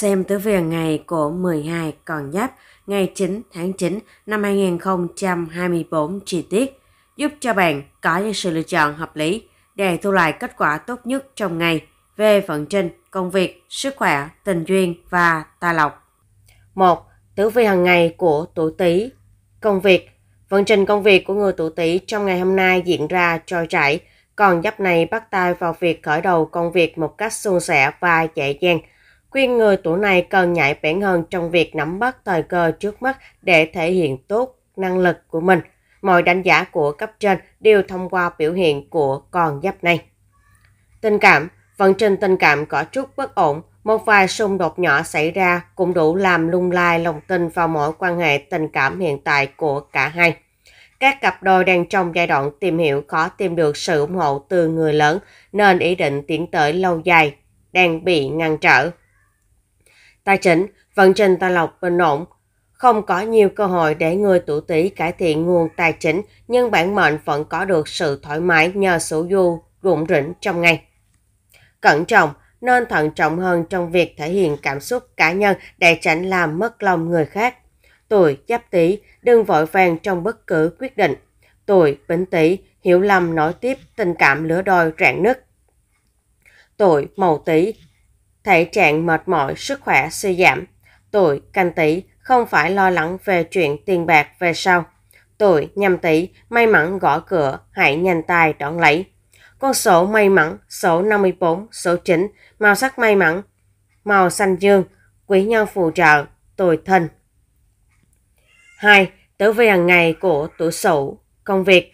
xem tới về ngày của 12 còn giáp ngày 9 tháng 9 năm 2024 chi tiết, giúp cho bạn có những sự lựa chọn hợp lý để thu lại kết quả tốt nhất trong ngày về vận trình, công việc, sức khỏe, tình duyên và tài lộc. 1. Tử vi hàng ngày của tuổi Tý. Công việc Vận trình công việc của người tuổi Tý trong ngày hôm nay diễn ra trôi chảy, còn giáp này bắt tay vào việc khởi đầu công việc một cách suôn sẻ và dễ dàng – Quyên người tuổi này cần nhạy bén hơn trong việc nắm bắt thời cơ trước mắt để thể hiện tốt năng lực của mình. Mọi đánh giá của cấp trên đều thông qua biểu hiện của con giáp này. Tình cảm Vận trình tình cảm có chút bất ổn, một vài xung đột nhỏ xảy ra cũng đủ làm lung lai lòng tin vào mối quan hệ tình cảm hiện tại của cả hai. Các cặp đôi đang trong giai đoạn tìm hiểu khó tìm được sự ủng hộ từ người lớn nên ý định tiến tới lâu dài đang bị ngăn trở. Tài chính, vận trình tài lộc bình ổn, không có nhiều cơ hội để người tuổi Tý cải thiện nguồn tài chính, nhưng bản mệnh vẫn có được sự thoải mái nhờ sổ du rụng rỉnh trong ngày. Cẩn trọng, nên thận trọng hơn trong việc thể hiện cảm xúc cá nhân để tránh làm mất lòng người khác. Tuổi Giáp Tý, đừng vội vàng trong bất cứ quyết định. Tuổi Bính Tý, hiểu lầm nói tiếp tình cảm lửa đôi rạn nứt. Tuổi Mậu Tý, Thể trạng mệt mỏi, sức khỏe suy giảm. Tuổi canh tý không phải lo lắng về chuyện tiền bạc về sau. Tuổi nhâm tý may mắn gõ cửa, hãy nhanh tay đón lấy. Con số may mắn, số 54, số 9, màu sắc may mắn, màu xanh dương, quý nhân phù trợ, tuổi thân. 2. Tử vi hàng ngày của tuổi sửu, công việc.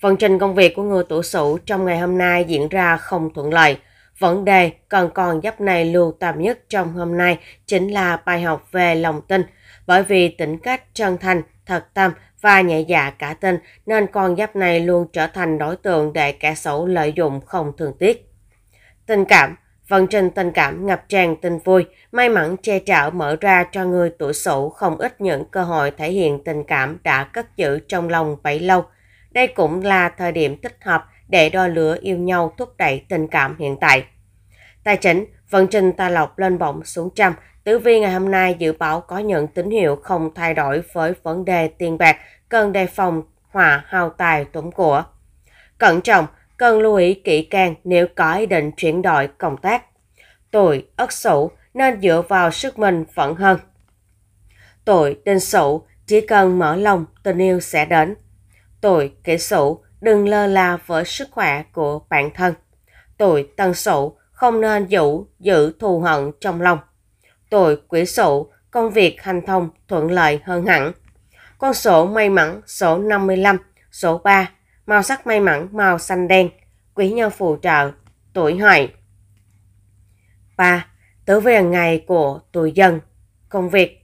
Phần trình công việc của người tuổi sửu trong ngày hôm nay diễn ra không thuận lợi. Vấn đề còn còn dấp này lưu tâm nhất trong hôm nay chính là bài học về lòng tin. Bởi vì tính cách chân thành, thật tâm và nhẹ dạ cả tin nên con giáp này luôn trở thành đối tượng để kẻ xấu lợi dụng không thường tiếc. Tình cảm Vận trình tình cảm ngập tràn tình vui, may mắn che chở mở ra cho người tuổi sửu không ít những cơ hội thể hiện tình cảm đã cất giữ trong lòng bấy lâu. Đây cũng là thời điểm thích hợp để đo lửa yêu nhau thúc đẩy tình cảm hiện tại. Tài chính, vận trình ta Lộc lên bổng xuống trăm, tử vi ngày hôm nay dự báo có những tín hiệu không thay đổi với vấn đề tiền bạc, cần đề phòng hòa hao tài tổn của. Cẩn trọng, cần lưu ý kỹ càng nếu có ý định chuyển đổi công tác. Tuổi Ất Sửu nên dựa vào sức mình vẫn hơn. Tuổi Đinh Sửu chỉ cần mở lòng tình yêu sẽ đến. Tuổi Kỷ Sửu đừng lơ là với sức khỏe của bản thân. Tuổi tân sửu không nên giữ giữ thù hận trong lòng. Tuổi quý sửu công việc hành thông thuận lợi hơn hẳn. Con sổ may mắn số 55, số 3, màu sắc may mắn màu xanh đen, quý nhân phù trợ, tuổi hợi. 3. Tử về ngày của tuổi dần, công việc.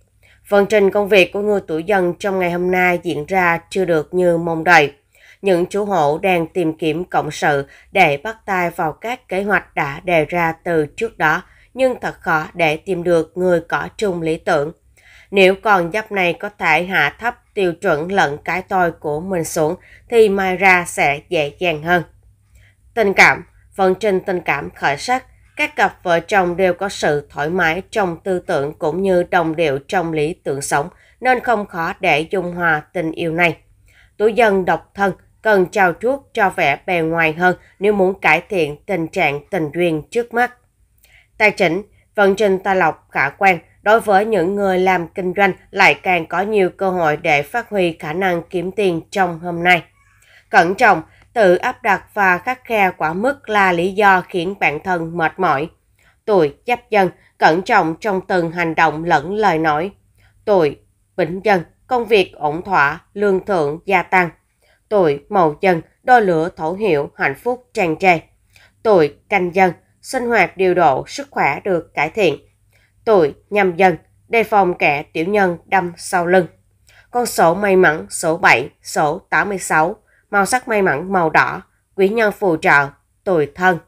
Phần trình công việc của người tuổi dần trong ngày hôm nay diễn ra chưa được như mong đợi những chủ hộ đang tìm kiếm cộng sự để bắt tay vào các kế hoạch đã đề ra từ trước đó, nhưng thật khó để tìm được người có chung lý tưởng. Nếu con giáp này có thể hạ thấp tiêu chuẩn lẫn cái tôi của mình xuống thì mai ra sẽ dễ dàng hơn. Tình cảm, phần trình tình cảm khởi sắc, các cặp vợ chồng đều có sự thoải mái trong tư tưởng cũng như đồng điệu trong lý tưởng sống nên không khó để dung hòa tình yêu này. Tuổi dân độc thân cần trao chuốt cho vẻ bề ngoài hơn nếu muốn cải thiện tình trạng tình duyên trước mắt. Tài chính, vận trình tài lộc khả quan đối với những người làm kinh doanh lại càng có nhiều cơ hội để phát huy khả năng kiếm tiền trong hôm nay. Cẩn trọng, tự áp đặt và khắc khe quá mức là lý do khiến bản thân mệt mỏi. Tuổi giáp dân, cẩn trọng trong từng hành động lẫn lời nói. Tuổi bỉnh dân, công việc ổn thỏa, lương thưởng gia tăng. Tuổi mậu dần, đo lửa thổ hiểu hạnh phúc tràn trề. Tuổi canh dần, sinh hoạt điều độ sức khỏe được cải thiện. Tuổi nhâm dần, đề phòng kẻ tiểu nhân đâm sau lưng. Con sổ may mắn số 7, số 86, màu sắc may mắn màu đỏ, quý nhân phù trợ, tuổi thân.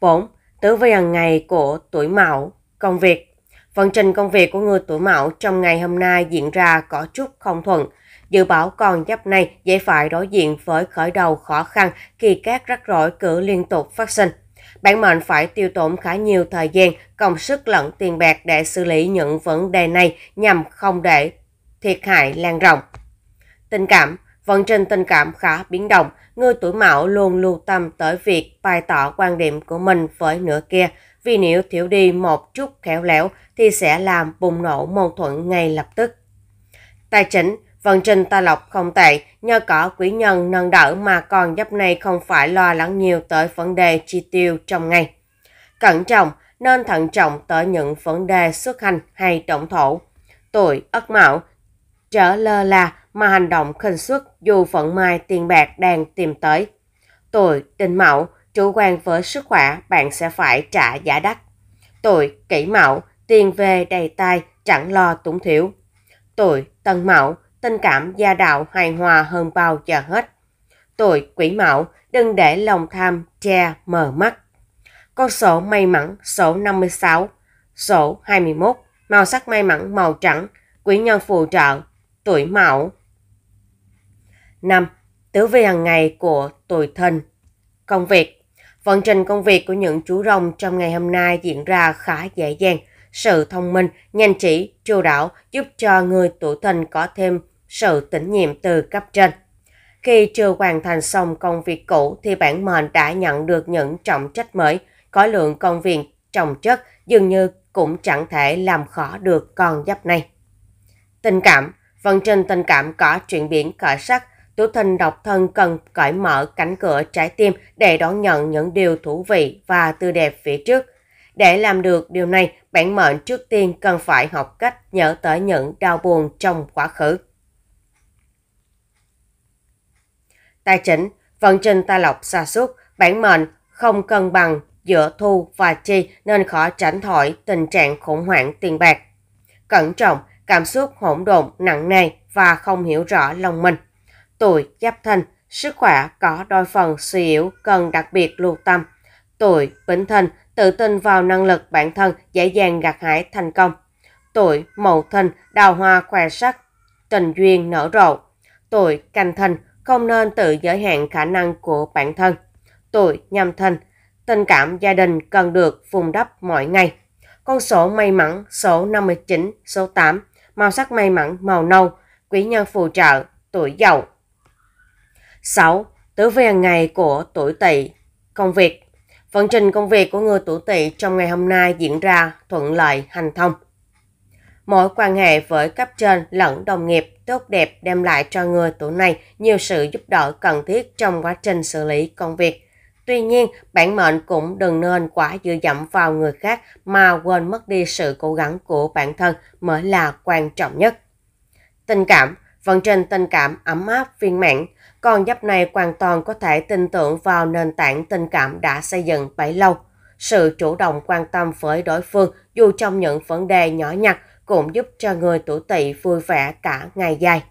4. Tử vi hàng ngày của tuổi mão, công việc. Vận trình công việc của người tuổi mão trong ngày hôm nay diễn ra có chút không thuận, Dự báo còn giáp này dễ phải đối diện với khởi đầu khó khăn khi các rắc rối cứ liên tục phát sinh. Bản mệnh phải tiêu tốn khá nhiều thời gian, công sức lẫn tiền bạc để xử lý những vấn đề này nhằm không để thiệt hại lan rộng. Tình cảm Vận trình tình cảm khá biến động, người tuổi mão luôn lưu tâm tới việc bày tỏ quan điểm của mình với nửa kia, vì nếu thiếu đi một chút khéo léo thì sẽ làm bùng nổ mâu thuẫn ngay lập tức. Tài chính Vận trình ta lộc không tệ, nhờ có quý nhân nâng đỡ mà còn giúp này không phải lo lắng nhiều tới vấn đề chi tiêu trong ngày. Cẩn trọng, nên thận trọng tới những vấn đề xuất hành hay động thổ. Tuổi ất mão, trở lơ là mà hành động khinh suất dù vận may tiền bạc đang tìm tới. Tuổi đinh mão, chủ quan với sức khỏe bạn sẽ phải trả giá đắt. Tuổi kỷ mão, tiền về đầy tay chẳng lo túng thiếu. Tuổi tân mão, tình cảm gia đạo hài hòa hơn bao giờ hết. Tuổi quỷ mão đừng để lòng tham che mờ mắt. Con sổ may mắn sổ 56, số 21, màu sắc may mắn màu trắng, quỷ nhân phù trợ, tuổi mão. 5. Tử vi hàng ngày của tuổi thìn. Công việc Vận trình công việc của những chú rồng trong ngày hôm nay diễn ra khá dễ dàng. Sự thông minh, nhanh chỉ, chu đảo giúp cho người tuổi thìn có thêm sự tín nhiệm từ cấp trên. Khi chưa hoàn thành xong công việc cũ thì bản mệnh đã nhận được những trọng trách mới, có lượng công việc trọng chất dường như cũng chẳng thể làm khó được con giáp này. Tình cảm Vận trên tình cảm có chuyển biến khởi sắc, tuổi thìn độc thân cần cởi mở cánh cửa trái tim để đón nhận những điều thú vị và tươi đẹp phía trước. Để làm được điều này, bản mệnh trước tiên cần phải học cách nhớ tới những đau buồn trong quá khứ. tài chính, vận trình tài lộc sa sút bản mệnh không cân bằng giữa thu và chi nên khó tránh khỏi tình trạng khủng hoảng tiền bạc. Cẩn trọng, cảm xúc hỗn độn nặng nề và không hiểu rõ lòng mình. Tuổi Giáp Thìn, sức khỏe có đôi phần suy yếu cần đặc biệt lưu tâm. Tuổi Bính Thìn, tự tin vào năng lực bản thân dễ dàng gặt hái thành công. Tuổi Mậu Thìn, đào hoa khỏe sắc, tình duyên nở rộ. Tuổi Canh Thìn, không nên tự giới hạn khả năng của bản thân. Tuổi nhâm thân, tình cảm gia đình cần được phun đắp mỗi ngày. Con số may mắn số 59, số 8, màu sắc may mắn màu nâu, quý nhân phù trợ, tuổi giàu. 6. tử vi hàng ngày của tuổi tỵ, công việc. Vận trình công việc của người tuổi tỵ trong ngày hôm nay diễn ra thuận lợi hành thông. Mối quan hệ với cấp trên lẫn đồng nghiệp tốt đẹp đem lại cho người tuổi này nhiều sự giúp đỡ cần thiết trong quá trình xử lý công việc. Tuy nhiên, bản mệnh cũng đừng nên quá dựa dẫm vào người khác mà quên mất đi sự cố gắng của bản thân mới là quan trọng nhất. Tình cảm Vận trình tình cảm ấm áp viên mãn, con giáp này hoàn toàn có thể tin tưởng vào nền tảng tình cảm đã xây dựng bấy lâu. Sự chủ động quan tâm với đối phương dù trong những vấn đề nhỏ nhặt cũng giúp cho người tuổi tỵ vui vẻ cả ngày dài.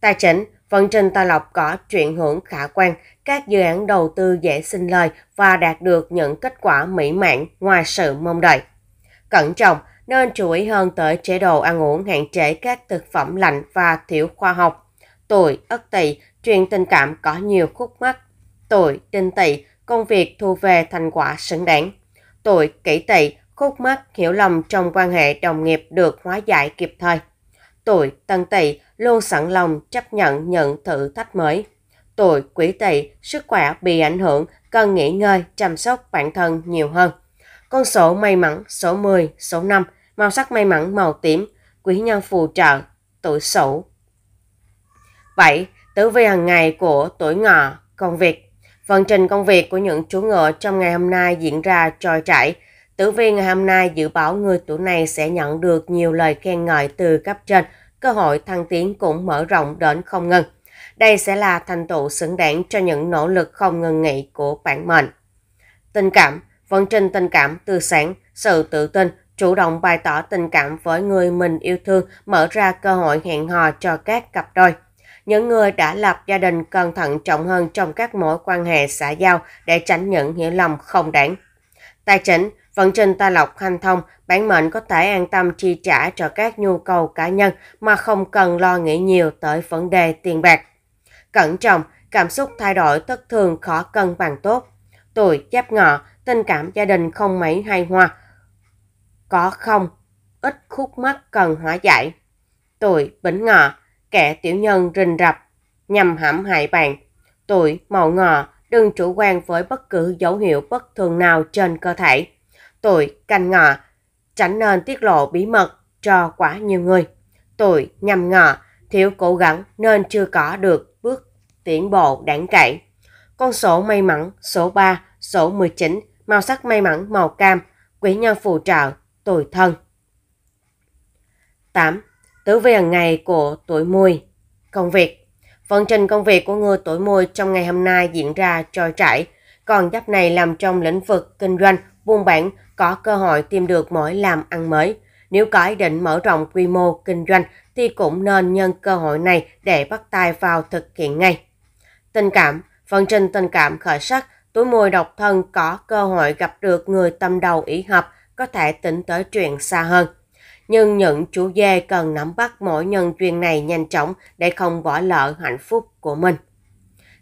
Tài chính, vận trình tài lộc có chuyển hưởng khả quan, các dự án đầu tư dễ sinh lời và đạt được những kết quả mỹ mãn ngoài sự mong đợi. Cẩn trọng, nên chú ý hơn tới chế độ ăn uống hạn chế các thực phẩm lạnh và thiếu khoa học. Tuổi ất tỵ, chuyện tình cảm có nhiều khúc mắc. Tuổi đinh tỵ, công việc thu về thành quả xứng đáng. Tuổi kỷ tỵ, khúc mắc hiểu lầm trong quan hệ đồng nghiệp được hóa giải kịp thời. Tuổi tân tỵ luôn sẵn lòng chấp nhận nhận thử thách mới. Tuổi quý tỵ sức khỏe bị ảnh hưởng, cần nghỉ ngơi, chăm sóc bản thân nhiều hơn. Con số may mắn số 10, số 5, màu sắc may mắn màu tím, quý nhân phù trợ, tuổi sửu. Vậy, tử vi hàng ngày của tuổi ngọ, công việc. Vận trình công việc của những chú ngựa trong ngày hôm nay diễn ra trôi chảy, Tử vi ngày hôm nay dự báo người tuổi này sẽ nhận được nhiều lời khen ngợi từ cấp trên, cơ hội thăng tiến cũng mở rộng đến không ngừng. Đây sẽ là thành tựu xứng đáng cho những nỗ lực không ngừng nghỉ của bản mệnh. Tình cảm, vận trình tình cảm từ sáng, sự tự tin, chủ động bày tỏ tình cảm với người mình yêu thương mở ra cơ hội hẹn hò cho các cặp đôi. Những người đã lập gia đình cần thận trọng hơn trong các mối quan hệ xã giao để tránh những hiểu lầm không đáng. Tài chính, Vận trình ta lọc hanh thông, bản mệnh có thể an tâm chi trả cho các nhu cầu cá nhân mà không cần lo nghĩ nhiều tới vấn đề tiền bạc. Cẩn trọng, cảm xúc thay đổi thất thường khó cân bằng tốt. Tuổi giáp ngọ, tình cảm gia đình không mấy hay hoa. Có không, ít khúc mắc cần hóa giải. Tuổi bính ngọ, kẻ tiểu nhân rình rập, nhằm hãm hại bạn. Tuổi mậu ngọ, đừng chủ quan với bất cứ dấu hiệu bất thường nào trên cơ thể tội canh ngọ, tránh nên tiết lộ bí mật cho quá nhiều người. Tôi nhầm ngọ, thiếu cố gắng nên chưa có được bước tiến bộ đáng kể. Con số may mắn số 3, số 19, màu sắc may mắn màu cam, quý nhân phù trợ, tuổi thân. 8. Tứ vi hàng ngày của tuổi mùi Công việc phần trình công việc của người tuổi mùi trong ngày hôm nay diễn ra trôi chảy. Còn giáp này làm trong lĩnh vực kinh doanh, buôn bán, có cơ hội tìm được mỗi làm ăn mới. Nếu có ý định mở rộng quy mô kinh doanh thì cũng nên nhân cơ hội này để bắt tay vào thực hiện ngay. Tình cảm, phần trình tình cảm khởi sắc, tuổi mùi độc thân có cơ hội gặp được người tâm đầu ý hợp, có thể tính tới chuyện xa hơn. Nhưng những chủ dê cần nắm bắt mỗi nhân duyên này nhanh chóng để không bỏ lỡ hạnh phúc của mình.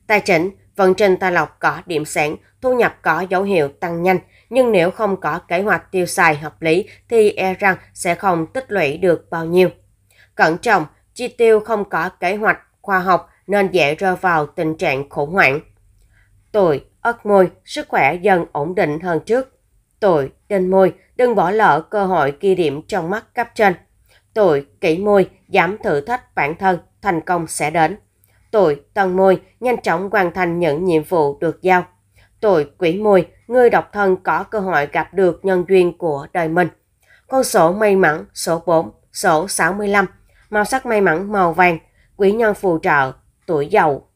Tài chính, Vận trình tài lộc có điểm sáng, thu nhập có dấu hiệu tăng nhanh, nhưng nếu không có kế hoạch tiêu xài hợp lý thì e rằng sẽ không tích lũy được bao nhiêu. Cẩn trọng, chi tiêu không có kế hoạch khoa học nên dễ rơi vào tình trạng khủng hoảng. Tuổi, ất môi, sức khỏe dần ổn định hơn trước. Tuổi, đinh môi, đừng bỏ lỡ cơ hội ghi điểm trong mắt cấp trên. Tuổi, kỷ môi, giảm thử thách bản thân, thành công sẽ đến. Tội Tân Môi nhanh chóng hoàn thành những nhiệm vụ được giao. Tội Quỷ môi người độc thân có cơ hội gặp được nhân duyên của đời mình. Con sổ may mắn số 4, sổ 65, màu sắc may mắn màu vàng, quỷ nhân phù trợ, tuổi giàu.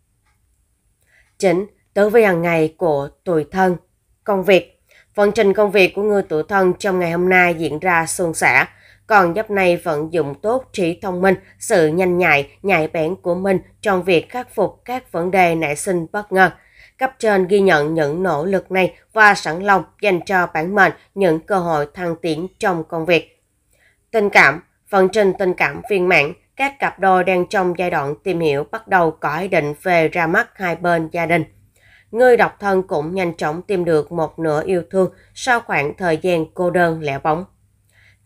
Chính tử vi hàng ngày của tuổi thân, công việc. Vận trình công việc của người tuổi thân trong ngày hôm nay diễn ra suôn sẻ, còn giáp này vận dụng tốt trí thông minh, sự nhanh nhạy, nhạy bén của mình trong việc khắc phục các vấn đề nảy sinh bất ngờ. Cấp trên ghi nhận những nỗ lực này và sẵn lòng dành cho bản mệnh những cơ hội thăng tiến trong công việc. Tình cảm, phần trình tình cảm viên mãn, các cặp đôi đang trong giai đoạn tìm hiểu bắt đầu có ý định về ra mắt hai bên gia đình. Người độc thân cũng nhanh chóng tìm được một nửa yêu thương sau khoảng thời gian cô đơn lẻ bóng.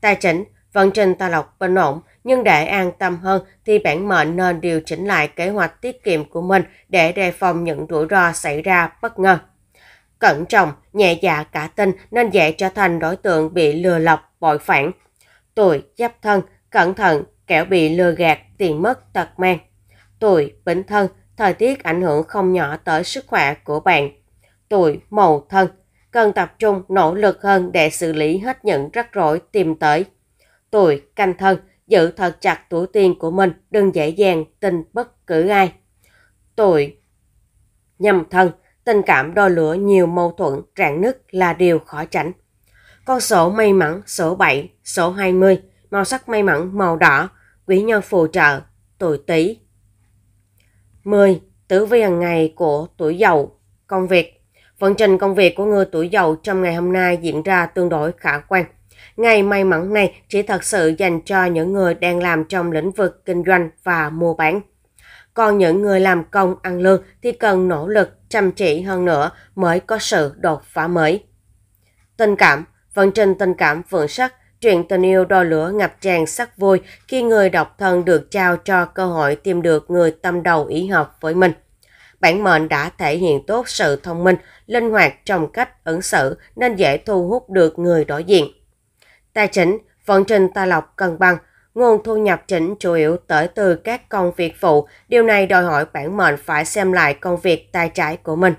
Tài chính, Vận trình Tài Lộc bình ổn, nhưng để an tâm hơn thì bản mệnh nên điều chỉnh lại kế hoạch tiết kiệm của mình để đề phòng những rủi ro xảy ra bất ngờ. Cẩn trọng, nhẹ dạ cả tin nên dễ trở thành đối tượng bị lừa lọc, bội phản. Tuổi giáp thân, cẩn thận, kẻo bị lừa gạt, tiền mất tật mang. Tuổi bính thân, thời tiết ảnh hưởng không nhỏ tới sức khỏe của bạn. Tuổi mậu thân, cần tập trung nỗ lực hơn để xử lý hết những rắc rối tìm tới tuổi canh thân, giữ thật chặt tuổi tiền của mình, đừng dễ dàng tin bất cứ ai. Tuổi nhầm thân, tình cảm đo lửa nhiều mâu thuẫn, rạn nứt là điều khó tránh. Con sổ may mắn số 7, số 20, màu sắc may mắn màu đỏ, quý nhân phù trợ, tuổi tý. 10. Tử vi hàng ngày của tuổi giàu, công việc. Vận trình công việc của người tuổi giàu trong ngày hôm nay diễn ra tương đối khả quan. Ngày may mắn này chỉ thật sự dành cho những người đang làm trong lĩnh vực kinh doanh và mua bán. Còn những người làm công ăn lương thì cần nỗ lực chăm chỉ hơn nữa mới có sự đột phá mới. Tình cảm, vận trình tình cảm vượng sắc, chuyện tình yêu đo lửa ngập tràn sắc vui khi người độc thân được trao cho cơ hội tìm được người tâm đầu ý hợp với mình. Bản mệnh đã thể hiện tốt sự thông minh, linh hoạt trong cách ứng xử nên dễ thu hút được người đối diện Tài chính, vận trình tài lộc cân bằng, nguồn thu nhập chính chủ yếu tới từ các công việc phụ. Điều này đòi hỏi bản mệnh phải xem lại công việc tài trái của mình.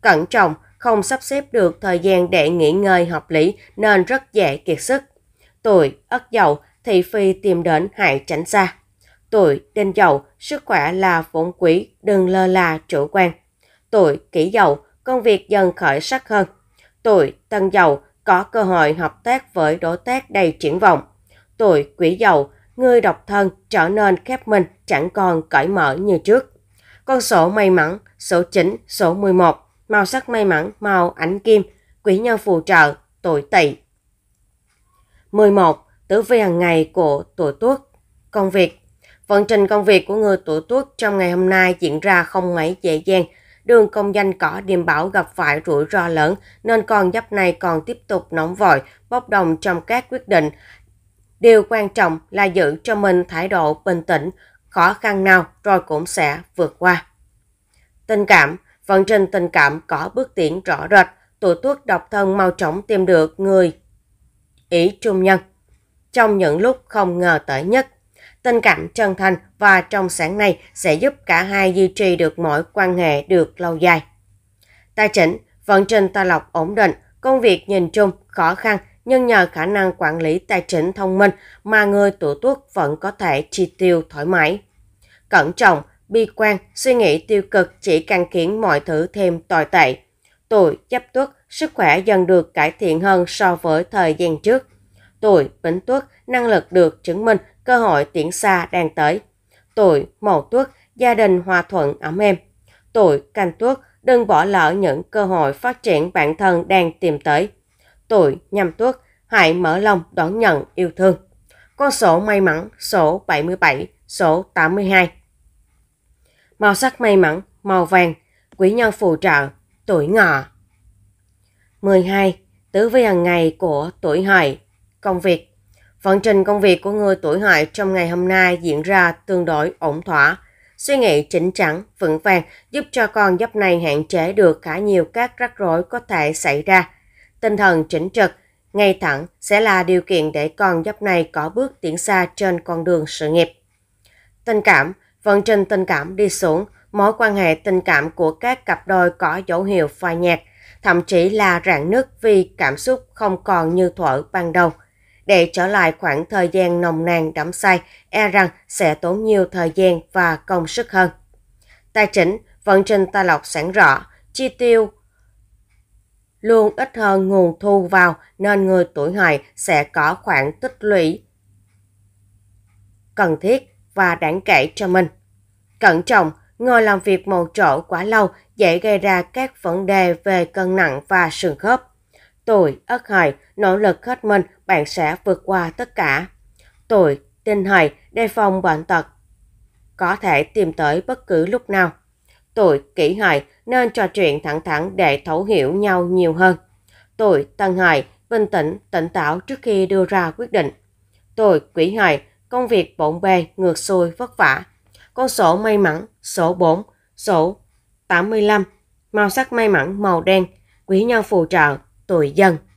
Cẩn trọng, không sắp xếp được thời gian để nghỉ ngơi hợp lý nên rất dễ kiệt sức. Tuổi Ất Dậu, thị phi tìm đến hại tránh xa. Tuổi Đinh Dậu, sức khỏe là vốn quý, đừng lơ là chủ quan. Tuổi Kỷ Dậu, công việc dần khởi sắc hơn. Tuổi Tân Dậu, có cơ hội hợp tác với đối tác đầy triển vọng. Tuổi quỷ dậu, người độc thân trở nên khép mình chẳng còn cởi mở như trước. Con số may mắn, số 9, số 11, màu sắc may mắn, màu ảnh kim, quỷ nhân phù trợ, tuổi tỵ. 11. Tử vi hàng ngày của tuổi tuất Công việc Vận trình công việc của người tuổi tuất trong ngày hôm nay diễn ra không mấy dễ dàng, đường công danh cỏ điềm bảo gặp phải rủi ro lớn nên con giáp này còn tiếp tục nóng vội, bốc đồng trong các quyết định. Điều quan trọng là giữ cho mình thái độ bình tĩnh, khó khăn nào rồi cũng sẽ vượt qua. Tình cảm, vận trình tình cảm có bước tiến rõ rệt, tuổi tuất độc thân mau chóng tìm được người ý trung nhân trong những lúc không ngờ tới nhất. Tình cảm chân thành và trong sáng này sẽ giúp cả hai duy trì được mọi quan hệ được lâu dài. Tài chính, vận trình tài lộc ổn định, công việc nhìn chung khó khăn nhưng nhờ khả năng quản lý tài chính thông minh mà người tuổi tuất vẫn có thể chi tiêu thoải mái. Cẩn trọng, bi quan, suy nghĩ tiêu cực chỉ càng khiến mọi thứ thêm tồi tệ. Tuổi giáp tuất, sức khỏe dần được cải thiện hơn so với thời gian trước. Tuổi bính tuất, năng lực được chứng minh cơ hội tiến xa đang tới. Tuổi mậu tuất, gia đình hòa thuận ấm êm. Tuổi canh tuất, đừng bỏ lỡ những cơ hội phát triển bản thân đang tìm tới. Tuổi nhâm tuất, hãy mở lòng đón nhận yêu thương. Con số may mắn số 77, số 82. Màu sắc may mắn, màu vàng, quý nhân phù trợ, tuổi ngọ. 12. Tứ vi hàng ngày của tuổi hợi, công việc. Vận trình công việc của người tuổi hợi trong ngày hôm nay diễn ra tương đối ổn thỏa. Suy nghĩ chỉnh chắn, vững vàng giúp cho con giáp này hạn chế được khá nhiều các rắc rối có thể xảy ra. Tinh thần chỉnh trực, ngay thẳng sẽ là điều kiện để con giáp này có bước tiến xa trên con đường sự nghiệp. Tình cảm, vận trình tình cảm đi xuống, mối quan hệ tình cảm của các cặp đôi có dấu hiệu phai nhạt, thậm chí là rạn nứt vì cảm xúc không còn như thuở ban đầu – để trở lại khoảng thời gian nồng nàn đắm say, e rằng sẽ tốn nhiều thời gian và công sức hơn. Tài chính, vận trình tài lộc sáng rõ, chi tiêu luôn ít hơn nguồn thu vào nên người tuổi hợi sẽ có khoản tích lũy cần thiết và đáng kể cho mình. Cẩn trọng, ngồi làm việc một chỗ quá lâu dễ gây ra các vấn đề về cân nặng và sườn khớp. Tuổi Ất Hợi nỗ lực hết mình bạn sẽ vượt qua tất cả. tuổi tinh hầy đề phòng bệnh tật. Có thể tìm tới bất cứ lúc nào. tuổi kỷ hời nên trò chuyện thẳng thắn để thấu hiểu nhau nhiều hơn. tuổi tân hời bình tĩnh, tỉnh táo trước khi đưa ra quyết định. tuổi quỷ hời công việc bộn bề, ngược xuôi, vất vả. Con sổ may mắn, số 4, số 85, màu sắc may mắn màu đen, quý nhân phù trợ, tuổi dân.